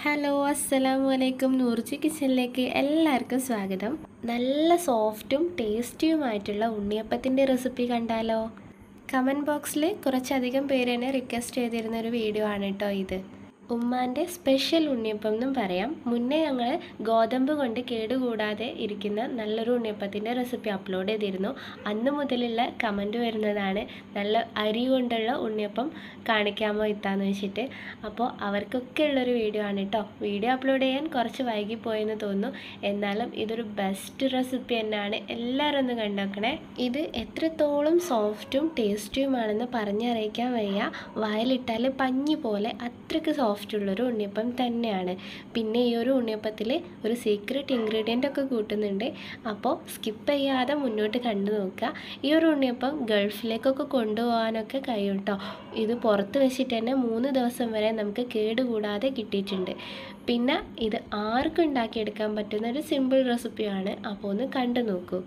hello അസ്സലാമു അലൈക്കും നൂർജി കിച്ചണിലേക്ക് എല്ലാവർക്കും സ്വാഗതം നല്ല സോഫ്റ്റും ടേസ്റ്റിയുമായിട്ടുള്ള ഉണ്ണിയപ്പത്തിൻ്റെ റെസിപ്പി കണ്ടാലോ കമൻറ്റ് ബോക്സിൽ കുറച്ചധികം തന്നെ റിക്വസ്റ്റ് ചെയ്തിരുന്ന ഒരു വീഡിയോ ആണ് കേട്ടോ ഇത് ഉമ്മാൻ്റെ സ്പെഷ്യൽ ഉണ്ണിയപ്പം എന്നും പറയാം മുന്നേ ഞങ്ങൾ ഗോതമ്പ് കൊണ്ട് കേടുകൂടാതെ ഇരിക്കുന്ന നല്ലൊരു ഉണ്ണിയപ്പത്തിൻ്റെ റെസിപ്പി അപ്ലോഡ് ചെയ്തിരുന്നു അന്ന് മുതലുള്ള കമൻറ്റ് വരുന്നതാണ് നല്ല അരി കൊണ്ടുള്ള ഉണ്ണിയപ്പം കാണിക്കാമോ ഇത്താന്ന് വെച്ചിട്ട് അപ്പോൾ അവർക്കൊക്കെ ഉള്ളൊരു വീഡിയോ ആണ് കേട്ടോ വീഡിയോ അപ്ലോഡ് ചെയ്യാൻ കുറച്ച് വൈകിപ്പോയെന്ന് തോന്നുന്നു എന്നാലും ഇതൊരു ബെസ്റ്റ് റെസിപ്പി തന്നെയാണ് എല്ലാവരും ഒന്ന് കണ്ടോക്കണേ ഇത് എത്രത്തോളം സോഫ്റ്റും ടേസ്റ്റിയുമാണെന്ന് പറഞ്ഞറിയിക്കാൻ വയ്യ വയലിട്ടാൽ പഞ്ഞി പോലെ അത്രയ്ക്ക് സോഫ്റ്റ് സോഫ്റ്റ് ഉള്ളൊരു ഉണ്ണിയപ്പം തന്നെയാണ് പിന്നെ ഈ ഒരു ഉണ്ണിയപ്പത്തിൽ ഒരു സീക്രട്ട് ഇൻഗ്രീഡിയൻ്റ് ഒക്കെ കൂട്ടുന്നുണ്ട് അപ്പോൾ സ്കിപ്പ് ചെയ്യാതെ മുന്നോട്ട് കണ്ടു നോക്കുക ഈ ഒരു ഉണ്ണിയപ്പം ഗൾഫിലേക്കൊക്കെ കൊണ്ടുപോകാനൊക്കെ കഴിയും കേട്ടോ ഇത് പുറത്ത് വെച്ചിട്ട് തന്നെ മൂന്ന് ദിവസം വരെ നമുക്ക് കേടുകൂടാതെ കിട്ടിയിട്ടുണ്ട് പിന്നെ ഇത് ആർക്കും ഉണ്ടാക്കിയെടുക്കാൻ പറ്റുന്ന ഒരു സിമ്പിൾ റെസിപ്പിയാണ് അപ്പോൾ ഒന്ന് കണ്ടു നോക്കൂ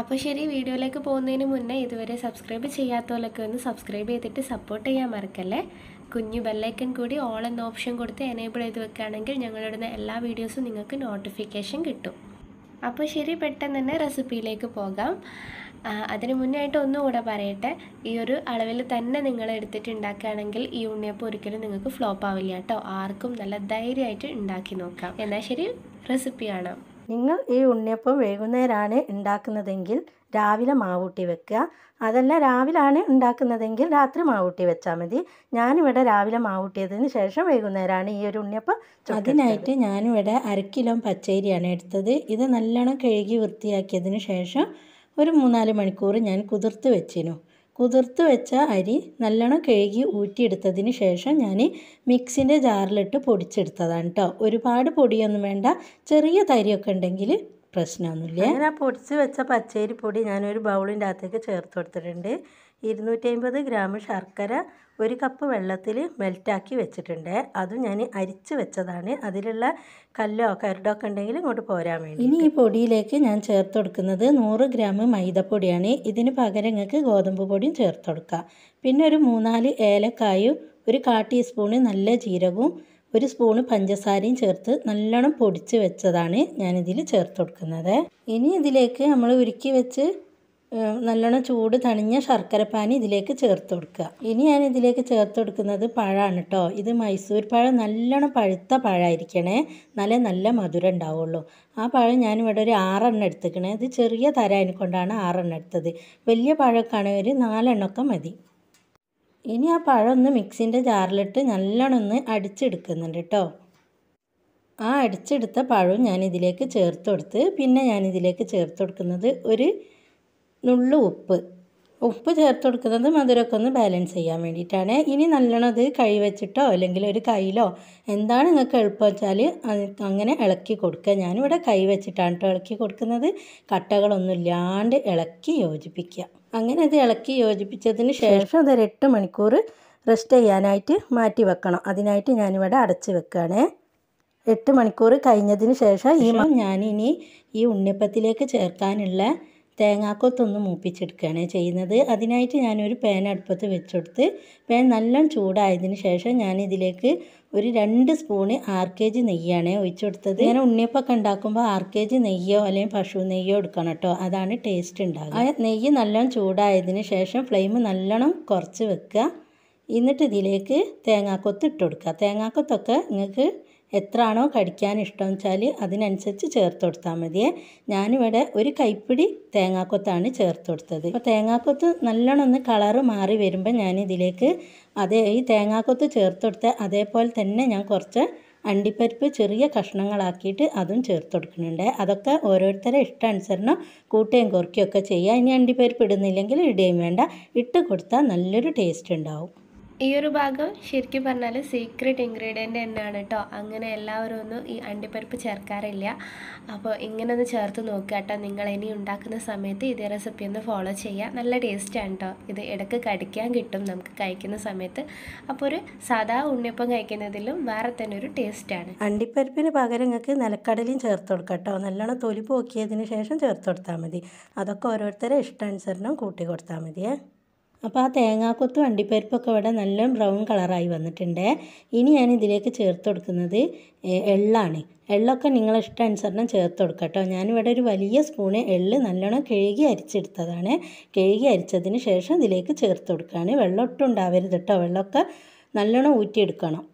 അപ്പോൾ ശരി വീഡിയോയിലേക്ക് പോകുന്നതിന് മുന്നേ ഇതുവരെ സബ്സ്ക്രൈബ് ചെയ്യാത്തവരൊക്കെ ഒന്ന് സബ്സ്ക്രൈബ് ചെയ്തിട്ട് സപ്പോർട്ട് ചെയ്യാൻ മറക്കല്ലേ കുഞ്ഞു ബെല്ലൈക്കൻ കൂടി ഓൾ എന്ന ഓപ്ഷൻ കൊടുത്ത് എനേബിൾ ചെയ്ത് വെക്കുകയാണെങ്കിൽ ഞങ്ങളിടുന്ന എല്ലാ വീഡിയോസും നിങ്ങൾക്ക് നോട്ടിഫിക്കേഷൻ കിട്ടും അപ്പോൾ ശരി പെട്ടെന്ന് തന്നെ റെസിപ്പിയിലേക്ക് പോകാം അതിന് മുന്നായിട്ട് ഒന്നുകൂടെ പറയട്ടെ ഈ ഒരു അളവിൽ തന്നെ നിങ്ങൾ എടുത്തിട്ട് ഉണ്ടാക്കുകയാണെങ്കിൽ ഈ ഉണ്ണിയപ്പം ഒരിക്കലും നിങ്ങൾക്ക് ഫ്ലോപ്പ് ആവില്ല കേട്ടോ ആർക്കും നല്ല ധൈര്യമായിട്ട് ഉണ്ടാക്കി നോക്കാം എന്നാൽ ശരി റെസിപ്പി കാണാം നിങ്ങൾ ഈ ഉണ്ണിയപ്പം വൈകുന്നേരമാണ് ഉണ്ടാക്കുന്നതെങ്കിൽ രാവിലെ മാവൂട്ടി വെക്കുക അതല്ല രാവിലാണ് ഉണ്ടാക്കുന്നതെങ്കിൽ രാത്രി മാവൂട്ടി വെച്ചാൽ മതി ഞാനിവിടെ രാവിലെ മാവൂട്ടിയതിന് ശേഷം വൈകുന്നേരമാണ് ഈ ഒരു ഉണ്ണിയപ്പം അതിനായിട്ട് ഞാനിവിടെ അരക്കിലോ പച്ചരിയാണ് എടുത്തത് ഇത് നല്ലോണം കഴുകി വൃത്തിയാക്കിയതിന് ശേഷം ഒരു മൂന്നാല് മണിക്കൂർ ഞാൻ കുതിർത്ത് വെച്ചിരുന്നു കുതിർത്ത് വെച്ച അരി നല്ലോണം കഴുകി ഊറ്റിയെടുത്തതിന് ശേഷം ഞാൻ മിക്സിൻ്റെ ജാറിലിട്ട് പൊടിച്ചെടുത്തതാണ് കേട്ടോ ഒരുപാട് പൊടിയൊന്നും വേണ്ട ചെറിയ തരിയൊക്കെ ഉണ്ടെങ്കിൽ പ്രശ്നമൊന്നുമില്ല ഞാൻ ആ പൊടിച്ച് വെച്ച പച്ചരിപ്പൊടി ഞാനൊരു ബൗളിൻ്റെ അകത്തേക്ക് ചേർത്ത് കൊടുത്തിട്ടുണ്ട് ഇരുന്നൂറ്റി അമ്പത് ഗ്രാം ശർക്കര ഒരു കപ്പ് വെള്ളത്തിൽ മെൽറ്റാക്കി വെച്ചിട്ടുണ്ട് അതും ഞാൻ അരിച്ച് വെച്ചതാണ് അതിലുള്ള കല്ലോ കരടോ ഒക്കെ ഉണ്ടെങ്കിൽ ഇങ്ങോട്ട് പോരാൻ വേണ്ടി ഇനി ഈ പൊടിയിലേക്ക് ഞാൻ ചേർത്ത് കൊടുക്കുന്നത് നൂറ് ഗ്രാം മൈദപ്പൊടിയാണ് ഇതിന് പകരം നിങ്ങൾക്ക് ഗോതമ്പ് പൊടിയും ചേർത്ത് കൊടുക്കാം പിന്നെ ഒരു മൂന്നാല് ഏലക്കായും ഒരു കാ ടീസ്പൂണ് നല്ല ജീരകവും ഒരു സ്പൂണ് പഞ്ചസാരയും ചേർത്ത് നല്ലോണം പൊടിച്ച് വെച്ചതാണ് ഞാനിതിൽ ചേർത്ത് കൊടുക്കുന്നത് ഇനി ഇതിലേക്ക് നമ്മൾ ഉരുക്കി വെച്ച് നല്ലോണം ചൂട് തണിഞ്ഞ ശർക്കരപ്പാനി ഇതിലേക്ക് ചേർത്ത് കൊടുക്കുക ഇനി ഞാൻ ഇതിലേക്ക് ചേർത്ത് കൊടുക്കുന്നത് പഴമാണ് കേട്ടോ ഇത് മൈസൂർ പഴം നല്ലോണം പഴുത്ത പഴമായിരിക്കണേ നല്ല നല്ല മധുരം ഉണ്ടാവുള്ളൂ ആ പഴം ഞാനിവിടെ ഒരു ആറെണ്ണം എടുത്തിക്കണേ ഇത് ചെറിയ തരാൻ കൊണ്ടാണ് ആറെണ്ണം എടുത്തത് വലിയ പഴമൊക്കെ ഒരു നാലെണ്ണമൊക്കെ മതി ഇനി ആ പഴം ഒന്ന് മിക്സിൻ്റെ ജാറിലിട്ട് നല്ലോണം ഒന്ന് അടിച്ചെടുക്കുന്നുണ്ട് കേട്ടോ ആ അടിച്ചെടുത്ത പഴവും ഞാനിതിലേക്ക് ചേർത്ത് കൊടുത്ത് പിന്നെ ഞാനിതിലേക്ക് ചേർത്ത് കൊടുക്കുന്നത് ഒരു നുള്ളു ഉപ്പ് ഉപ്പ് ചേർത്ത് കൊടുക്കുന്നത് മധുരമൊക്കെ ഒന്ന് ബാലൻസ് ചെയ്യാൻ വേണ്ടിയിട്ടാണ് ഇനി നല്ലോണം അത് കൈ വെച്ചിട്ടോ അല്ലെങ്കിൽ ഒരു കയ്യിലോ എന്താണ് നിങ്ങൾക്ക് എളുപ്പം വെച്ചാൽ അങ്ങനെ ഇളക്കി കൊടുക്കുക ഞാനിവിടെ കൈ വെച്ചിട്ടാണ് കേട്ടോ ഇളക്കി കൊടുക്കുന്നത് കട്ടകളൊന്നും ഇല്ലാണ്ട് ഇളക്കി യോജിപ്പിക്കുക അങ്ങനെ അത് ഇളക്കി യോജിപ്പിച്ചതിന് ശേഷം അതൊരു എട്ട് മണിക്കൂർ റെസ്റ്റ് ചെയ്യാനായിട്ട് മാറ്റി വെക്കണം അതിനായിട്ട് ഞാനിവിടെ അടച്ച് വെക്കുകയാണ് എട്ട് മണിക്കൂർ കഴിഞ്ഞതിന് ശേഷം ഈ ഞാൻ ഇനി ഈ ഉണ്ണിയപ്പത്തിലേക്ക് ചേർക്കാനുള്ള തേങ്ങാക്കൊത്തൊന്ന് മൂപ്പിച്ചെടുക്കുകയാണ് ചെയ്യുന്നത് അതിനായിട്ട് ഞാനൊരു പാൻ അടുപ്പത്ത് വെച്ചെടുത്ത് പാൻ നല്ല ചൂടായതിന് ശേഷം ഞാൻ ഇതിലേക്ക് ഒരു രണ്ട് സ്പൂണ് ആർ കെ ജി നെയ്യാണ് ഒഴിച്ചു കൊടുത്തത് ഇങ്ങനെ ഉണ്ണിയപ്പൊക്കെ ഉണ്ടാക്കുമ്പോൾ ആർ കെ ജി നെയ്യോ അല്ലെങ്കിൽ പശു നെയ്യോ എടുക്കണം കേട്ടോ അതാണ് ടേസ്റ്റ് ഉണ്ടാകുക നെയ്യ് നല്ലോണം ചൂടായതിന് ശേഷം ഫ്ലെയിം നല്ലോണം കുറച്ച് വെക്കുക എന്നിട്ട് ഇതിലേക്ക് തേങ്ങാക്കൊത്ത് ഇട്ട് കൊടുക്കുക തേങ്ങാക്കൊത്തൊക്കെ നിങ്ങൾക്ക് എത്രയാണോ കടിക്കാൻ ഇഷ്ടം വെച്ചാൽ അതിനനുസരിച്ച് ചേർത്ത് കൊടുത്താൽ മതിയേ ഞാനിവിടെ ഒരു കൈപ്പിടി തേങ്ങാക്കൊത്താണ് ചേർത്ത് കൊടുത്തത് അപ്പോൾ തേങ്ങാക്കൊത്ത് നല്ലോണം ഒന്ന് കളറ് മാറി വരുമ്പോൾ ഞാൻ ഇതിലേക്ക് അതേ ഈ തേങ്ങാക്കൊത്ത് ചേർത്ത് കൊടുത്ത അതേപോലെ തന്നെ ഞാൻ കുറച്ച് അണ്ടിപ്പരിപ്പ് ചെറിയ കഷ്ണങ്ങളാക്കിയിട്ട് അതും ചേർത്ത് കൊടുക്കുന്നുണ്ട് അതൊക്കെ ഓരോരുത്തരെ ഇഷ്ടാനുസരണം കൂട്ടുകയും കുറയ്ക്കുകയൊക്കെ ചെയ്യുക ഇനി അണ്ടിപ്പരിപ്പ് ഇടുന്നില്ലെങ്കിൽ ഇടുകയും വേണ്ട ഇട്ട് കൊടുത്താൽ നല്ലൊരു ടേസ്റ്റ് ഉണ്ടാവും ഈ ഒരു ഭാഗം ശരിക്കും പറഞ്ഞാൽ സീക്രട്ട് ഇൻഗ്രീഡിയൻ്റ് തന്നെയാണ് കേട്ടോ അങ്ങനെ എല്ലാവരും ഒന്നും ഈ അണ്ടിപ്പരിപ്പ് ചേർക്കാറില്ല അപ്പോൾ ഇങ്ങനെ ഒന്ന് ചേർത്ത് നോക്കുക കേട്ടോ നിങ്ങൾ ഇനി ഉണ്ടാക്കുന്ന സമയത്ത് ഇതേ റെസിപ്പി ഒന്ന് ഫോളോ ചെയ്യുക നല്ല ടേസ്റ്റാണ് കേട്ടോ ഇത് ഇടയ്ക്ക് കടിക്കാൻ കിട്ടും നമുക്ക് കഴിക്കുന്ന സമയത്ത് അപ്പോൾ ഒരു സാധാ ഉണ്ണിയപ്പം കഴിക്കുന്നതിലും വേറെ തന്നെ ഒരു ടേസ്റ്റാണ് അണ്ടിപ്പരിപ്പിന് പകരം നിങ്ങൾക്ക് നിലക്കടലയും ചേർത്ത് കൊടുക്കാം കേട്ടോ നല്ലോണം തൊലി പോക്കിയതിന് ശേഷം ചേർത്ത് കൊടുത്താൽ മതി അതൊക്കെ ഓരോരുത്തരെ ഇഷ്ടാനുസരണം കൂട്ടി കൊടുത്താൽ മതിയേ അപ്പോൾ ആ തേങ്ങാക്കൊത്തും അണ്ടിപ്പരിപ്പൊക്കെ ഇവിടെ നല്ല ബ്രൗൺ കളറായി വന്നിട്ടുണ്ട് ഇനി ഞാൻ ഇതിലേക്ക് ചേർത്ത് കൊടുക്കുന്നത് എള്ളാണ് എള്ളൊക്കെ നിങ്ങളെ ഇഷ്ടാനുസരണം ചേർത്ത് കൊടുക്കുക കേട്ടോ ഞാനിവിടെ ഒരു വലിയ സ്പൂണ് എള്ള് നല്ലോണം കഴുകി അരിച്ചെടുത്തതാണ് കഴുകി അരിച്ചതിന് ശേഷം ഇതിലേക്ക് ചേർത്ത് കൊടുക്കുകയാണ് വെള്ളം ഒട്ടും ഉണ്ടാവരുത് കേട്ടോ വെള്ളമൊക്കെ നല്ലോണം ഊറ്റിയെടുക്കണം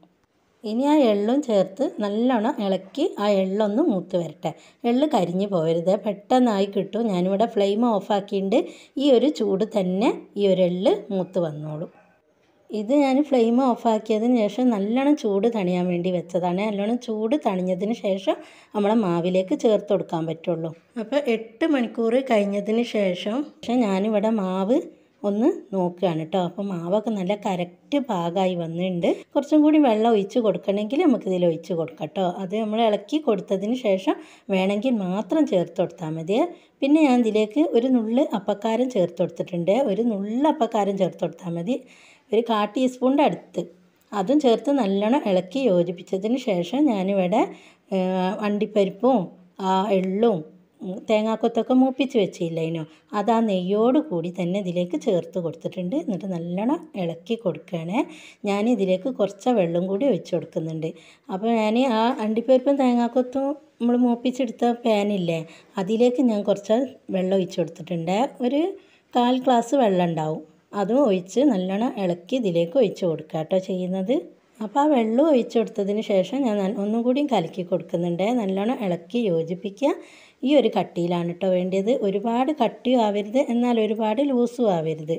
ഇനി ആ എള്ളും ചേർത്ത് നല്ലോണം ഇളക്കി ആ എള്ളൊന്ന് മൂത്ത് വരട്ടെ എള്ള് കരിഞ്ഞു പോരുത് പെട്ടെന്നായി കിട്ടും ഞാനിവിടെ ഫ്ലെയിം ഓഫാക്കിയിട്ട് ഈ ഒരു ചൂട് തന്നെ ഈ ഒരു എള്ള് മൂത്ത് വന്നോളും ഇത് ഞാൻ ഫ്ലെയിം ഓഫാക്കിയതിന് ശേഷം നല്ലോണം ചൂട് തണിയാൻ വേണ്ടി വെച്ചതാണ് നല്ലോണം ചൂട് തണിഞ്ഞതിന് ശേഷം നമ്മളെ മാവിലേക്ക് ചേർത്ത് കൊടുക്കാൻ പറ്റുള്ളൂ അപ്പോൾ എട്ട് മണിക്കൂർ കഴിഞ്ഞതിന് ശേഷം പക്ഷേ ഞാനിവിടെ മാവ് ഒന്ന് നോക്കുകയാണ് കേട്ടോ അപ്പോൾ മാവൊക്കെ നല്ല കറക്റ്റ് പാകമായി വന്നിട്ടുണ്ട് കുറച്ചും കൂടി വെള്ളം ഒഴിച്ച് കൊടുക്കണമെങ്കിൽ നമുക്ക് ഒഴിച്ച് കൊടുക്കാം കേട്ടോ അത് നമ്മൾ ഇളക്കി കൊടുത്തതിന് ശേഷം വേണമെങ്കിൽ മാത്രം ചേർത്ത് കൊടുത്താൽ മതി പിന്നെ ഞാൻ ഇതിലേക്ക് ഒരു നുള്ള് അപ്പക്കാരം ചേർത്ത് കൊടുത്തിട്ടുണ്ട് ഒരു നുള്ള അപ്പക്കാരം ചേർത്ത് കൊടുത്താൽ മതി ഒരു കാ ടീസ്പൂണിൻ്റെ അടുത്ത് അതും ചേർത്ത് നല്ലോണം ഇളക്കി യോജിപ്പിച്ചതിന് ശേഷം ഞാനിവിടെ അണ്ടിപ്പരിപ്പും എള്ളും തേങ്ങാക്കൊത്തൊക്കെ മൂപ്പിച്ച് വെച്ചില്ലേനോ അത് ആ നെയ്യോട് കൂടി തന്നെ ഇതിലേക്ക് ചേർത്ത് കൊടുത്തിട്ടുണ്ട് എന്നിട്ട് നല്ലോണം ഇളക്കി കൊടുക്കുകയാണേ ഞാൻ ഇതിലേക്ക് കുറച്ച് വെള്ളം കൂടി ഒഴിച്ചു കൊടുക്കുന്നുണ്ട് അപ്പോൾ ഞാൻ ആ അണ്ടിപ്പരിപ്പും തേങ്ങാക്കൊത്തും നമ്മൾ മൂപ്പിച്ചെടുത്ത പാനില്ലേ അതിലേക്ക് ഞാൻ കുറച്ച് വെള്ളം ഒഴിച്ചു കൊടുത്തിട്ടുണ്ട് ഒരു കാൽ ഗ്ലാസ് വെള്ളം ഉണ്ടാവും അതും ഒഴിച്ച് നല്ലോണം ഇളക്കി ഇതിലേക്ക് ഒഴിച്ചു കൊടുക്കുക കേട്ടോ ചെയ്യുന്നത് അപ്പോൾ ആ വെള്ളം ഒഴിച്ചു കൊടുത്തതിന് ശേഷം ഞാൻ ഒന്നും കൂടിയും കലക്കി കൊടുക്കുന്നുണ്ട് നല്ലോണം ഇളക്കി യോജിപ്പിക്കുക ഈ ഒരു കട്ടിയിലാണ് കേട്ടോ വേണ്ടത് ഒരുപാട് കട്ടിയും ആവരുത് എന്നാൽ ഒരുപാട് ലൂസും ആവരുത്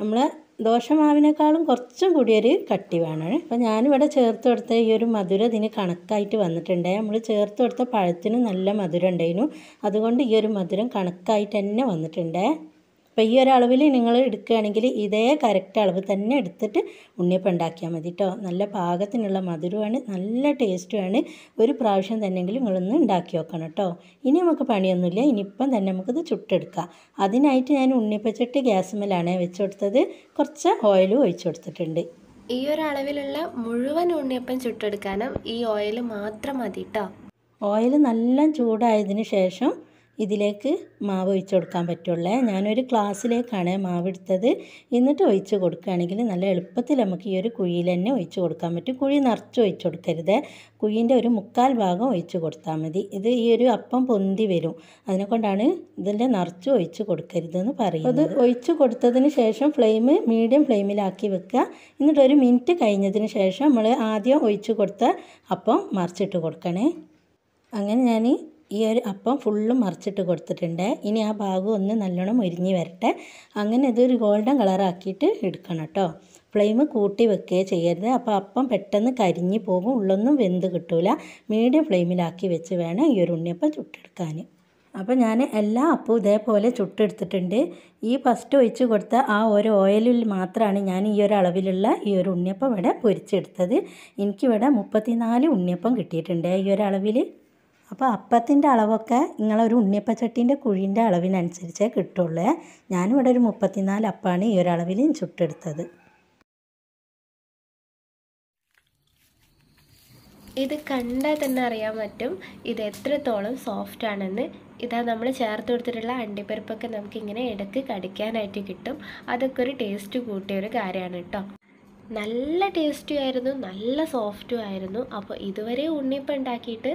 നമ്മൾ ദോഷമാവിനേക്കാളും കുറച്ചും കൂടി ഒരു കട്ടി വേണം അപ്പോൾ ഞാനിവിടെ ചേർത്ത് കൊടുത്ത ഈ ഒരു മധുരം ഇതിന് കണക്കായിട്ട് വന്നിട്ടുണ്ട് നമ്മൾ ചേർത്ത് കൊടുത്ത പഴത്തിന് നല്ല മധുരം ഉണ്ടായിരുന്നു അതുകൊണ്ട് ഈ ഒരു മധുരം കണക്കായിട്ട് തന്നെ വന്നിട്ടുണ്ട് അപ്പോൾ ഈ ഒരളവിൽ നിങ്ങൾ എടുക്കുകയാണെങ്കിൽ ഇതേ കറക്റ്റ് അളവ് തന്നെ എടുത്തിട്ട് ഉണ്ണിയപ്പം ഉണ്ടാക്കിയാൽ മതി കേട്ടോ നല്ല പാകത്തിനുള്ള മധുരമാണ് നല്ല ടേസ്റ്റുമാണ് ഒരു പ്രാവശ്യം തന്നെങ്കിലും നിങ്ങളൊന്ന് ഉണ്ടാക്കി വെക്കണം കേട്ടോ ഇനി നമുക്ക് പണിയൊന്നുമില്ല ഇനിയിപ്പം തന്നെ നമുക്കിത് ചുട്ടെടുക്കാം അതിനായിട്ട് ഞാൻ ഗ്യാസ് ഗ്യാസുമ്മലാണ് വെച്ച് കൊടുത്തത് കുറച്ച് ഓയിൽ ഒഴിച്ചു കൊടുത്തിട്ടുണ്ട് ഈ ഒരളവിലുള്ള അളവിലുള്ള മുഴുവൻ ഉണ്ണിയപ്പം ചുട്ടെടുക്കാനും ഈ ഓയിൽ മാത്രം മതി കേട്ടോ ഓയിൽ നല്ല ചൂടായതിന് ശേഷം ഇതിലേക്ക് മാവ് ഒഴിച്ച് കൊടുക്കാൻ പറ്റുള്ളേ ഞാനൊരു ക്ലാസ്സിലേക്കാണ് മാവ് എടുത്തത് എന്നിട്ട് ഒഴിച്ച് കൊടുക്കുകയാണെങ്കിൽ നല്ല എളുപ്പത്തിൽ നമുക്ക് ഈ ഒരു കുഴിയിൽ തന്നെ ഒഴിച്ച് കൊടുക്കാൻ പറ്റും കുഴി നിറച്ച് ഒഴിച്ച് കൊടുക്കരുത് കുഴിൻ്റെ ഒരു മുക്കാൽ ഭാഗം ഒഴിച്ച് കൊടുത്താൽ മതി ഇത് ഈ ഒരു അപ്പം പൊന്തി വരും അതിനെ കൊണ്ടാണ് ഇതിൻ്റെ നിറച്ച് ഒഴിച്ച് കൊടുക്കരുതെന്ന് പറയുന്നത് അത് ഒഴിച്ച് കൊടുത്തതിന് ശേഷം ഫ്ലെയിം മീഡിയം ഫ്ലെയിമിലാക്കി വെക്കുക എന്നിട്ട് ഒരു മിനിറ്റ് കഴിഞ്ഞതിന് ശേഷം നമ്മൾ ആദ്യം ഒഴിച്ച് കൊടുത്ത അപ്പം മറിച്ചിട്ട് കൊടുക്കണേ അങ്ങനെ ഞാൻ ഈ ഒരു അപ്പം ഫുള്ളും മറിച്ചിട്ട് കൊടുത്തിട്ടുണ്ട് ഇനി ആ ഭാഗം ഒന്ന് നല്ലോണം മുരിഞ്ഞ് വരട്ടെ അങ്ങനെ ഇതൊരു ഗോൾഡൻ കളറാക്കിയിട്ട് എടുക്കണം കേട്ടോ ഫ്ലെയിം കൂട്ടി വെക്കുകയോ ചെയ്യരുത് അപ്പോൾ അപ്പം പെട്ടെന്ന് കരിഞ്ഞ് പോകും ഉള്ളൊന്നും വെന്ത് കിട്ടില്ല മീഡിയം ഫ്ലെയിമിലാക്കി വെച്ച് വേണം ഈ ഒരു ഉണ്ണിയപ്പം ചുട്ടെടുക്കാൻ അപ്പോൾ ഞാൻ എല്ലാ അപ്പവും ഇതേപോലെ ചുട്ടെടുത്തിട്ടുണ്ട് ഈ ഫസ്റ്റ് ഒഴിച്ച് കൊടുത്ത ആ ഒരു ഓയിലിൽ മാത്രമാണ് ഞാൻ ഈ ഒരു അളവിലുള്ള ഈ ഒരു ഉണ്ണിയപ്പം ഇവിടെ പൊരിച്ചെടുത്തത് എനിക്കിവിടെ മുപ്പത്തിനാല് ഉണ്ണിയപ്പം കിട്ടിയിട്ടുണ്ട് ഈ ഒരു അളവിൽ അപ്പോൾ അപ്പത്തിൻ്റെ അളവൊക്കെ നിങ്ങളൊരു ഉണ്ണിയപ്പച്ചട്ടീൻ്റെ കുഴിൻ്റെ അളവിനനുസരിച്ചേ കിട്ടുള്ളൂ ഞാനിവിടെ ഒരു മുപ്പത്തിനാല് അപ്പാണ് ഈ ഒരളവിൽ ചുട്ടെടുത്തത് ഇത് കണ്ടാൽ തന്നെ അറിയാൻ പറ്റും ഇത് എത്രത്തോളം സോഫ്റ്റ് ആണെന്ന് ഇതാ നമ്മൾ ചേർത്ത് കൊടുത്തിട്ടുള്ള അണ്ടിപ്പരിപ്പൊക്കെ നമുക്കിങ്ങനെ ഇടയ്ക്ക് കടിക്കാനായിട്ട് കിട്ടും അതൊക്കെ ഒരു ടേസ്റ്റ് കൂട്ടിയ ഒരു കാര്യമാണ് കേട്ടോ നല്ല ടേസ്റ്റും ആയിരുന്നു നല്ല സോഫ്റ്റും ആയിരുന്നു അപ്പോൾ ഇതുവരെ ഉണ്ണിയപ്പം ഉണ്ടാക്കിയിട്ട്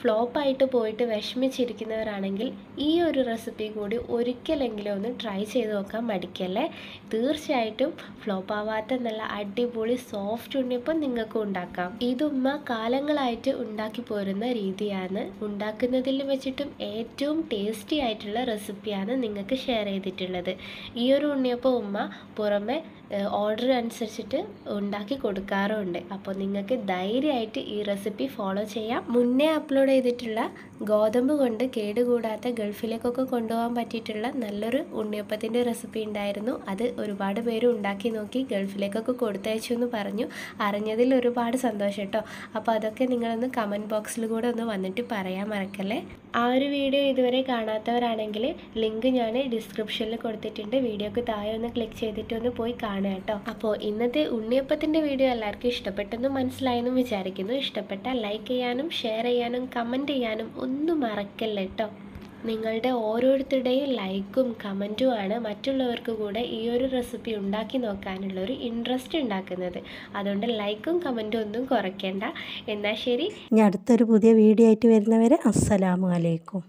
ഫ്ലോപ്പായിട്ട് പോയിട്ട് വിഷമിച്ചിരിക്കുന്നവരാണെങ്കിൽ ഈ ഒരു റെസിപ്പി കൂടി ഒരിക്കലെങ്കിലും ഒന്ന് ട്രൈ ചെയ്ത് നോക്കാൻ മടിക്കല്ലേ തീർച്ചയായിട്ടും ഫ്ലോപ്പ് ആവാത്ത നല്ല അടിപൊളി സോഫ്റ്റ് ഉണ്ണിയപ്പം നിങ്ങൾക്ക് ഉണ്ടാക്കാം ഇതുമ്മ കാലങ്ങളായിട്ട് ഉണ്ടാക്കി പോരുന്ന രീതിയാണ് ഉണ്ടാക്കുന്നതിൽ വെച്ചിട്ടും ഏറ്റവും ടേസ്റ്റി ആയിട്ടുള്ള റെസിപ്പിയാണ് നിങ്ങൾക്ക് ഷെയർ ചെയ്തിട്ടുള്ളത് ഈ ഒരു ഉണ്ണിയപ്പം ഉമ്മ പുറമെ ഓർഡർ അനുസരിച്ചിട്ട് ഉണ്ടാക്കി കൊടുക്കാറുമുണ്ട് അപ്പോൾ നിങ്ങൾക്ക് ധൈര്യമായിട്ട് ഈ റെസിപ്പി ഫോളോ ചെയ്യാം മുന്നേ അപ്ലോഡ് ചെയ്തിട്ടുള്ള ഗോതമ്പ് കൊണ്ട് കേടുകൂടാത്ത ഗൾഫിലേക്കൊക്കെ കൊണ്ടുപോകാൻ പറ്റിയിട്ടുള്ള നല്ലൊരു ഉണ്ണിയപ്പത്തിൻ്റെ റെസിപ്പി ഉണ്ടായിരുന്നു അത് ഒരുപാട് പേര് ഉണ്ടാക്കി നോക്കി ഗൾഫിലേക്കൊക്കെ കൊടുത്തയച്ചു എന്ന് പറഞ്ഞു അറിഞ്ഞതിൽ ഒരുപാട് സന്തോഷം കേട്ടോ അപ്പോൾ അതൊക്കെ നിങ്ങളൊന്ന് കമൻറ്റ് ബോക്സിൽ കൂടെ ഒന്ന് വന്നിട്ട് പറയാൻ മറക്കല്ലേ ആ ഒരു വീഡിയോ ഇതുവരെ കാണാത്തവരാണെങ്കിൽ ലിങ്ക് ഞാൻ ഡിസ്ക്രിപ്ഷനിൽ കൊടുത്തിട്ടുണ്ട് വീഡിയോക്ക് താഴെ ഒന്ന് ക്ലിക്ക് ചെയ്തിട്ട് ഒന്ന് പോയി കാണാം ആണ് കേട്ടോ അപ്പോൾ ഇന്നത്തെ ഉണ്ണിയപ്പത്തിൻ്റെ വീഡിയോ എല്ലാവർക്കും ഇഷ്ടപ്പെട്ടെന്ന് മനസ്സിലായെന്നും വിചാരിക്കുന്നു ഇഷ്ടപ്പെട്ടാൽ ലൈക്ക് ചെയ്യാനും ഷെയർ ചെയ്യാനും കമൻറ്റ് ചെയ്യാനും ഒന്നും മറക്കല്ല കേട്ടോ നിങ്ങളുടെ ഓരോരുത്തരുടെയും ലൈക്കും കമൻറ്റും ആണ് മറ്റുള്ളവർക്ക് കൂടെ ഈ ഒരു റെസിപ്പി ഉണ്ടാക്കി നോക്കാനുള്ള ഒരു ഇൻട്രസ്റ്റ് ഉണ്ടാക്കുന്നത് അതുകൊണ്ട് ലൈക്കും കമൻറ്റും ഒന്നും കുറയ്ക്കേണ്ട എന്നാൽ ശരി ഞാൻ അടുത്തൊരു പുതിയ വീഡിയോ ആയിട്ട് വരുന്നവരെ അസ്സലാമലൈക്കും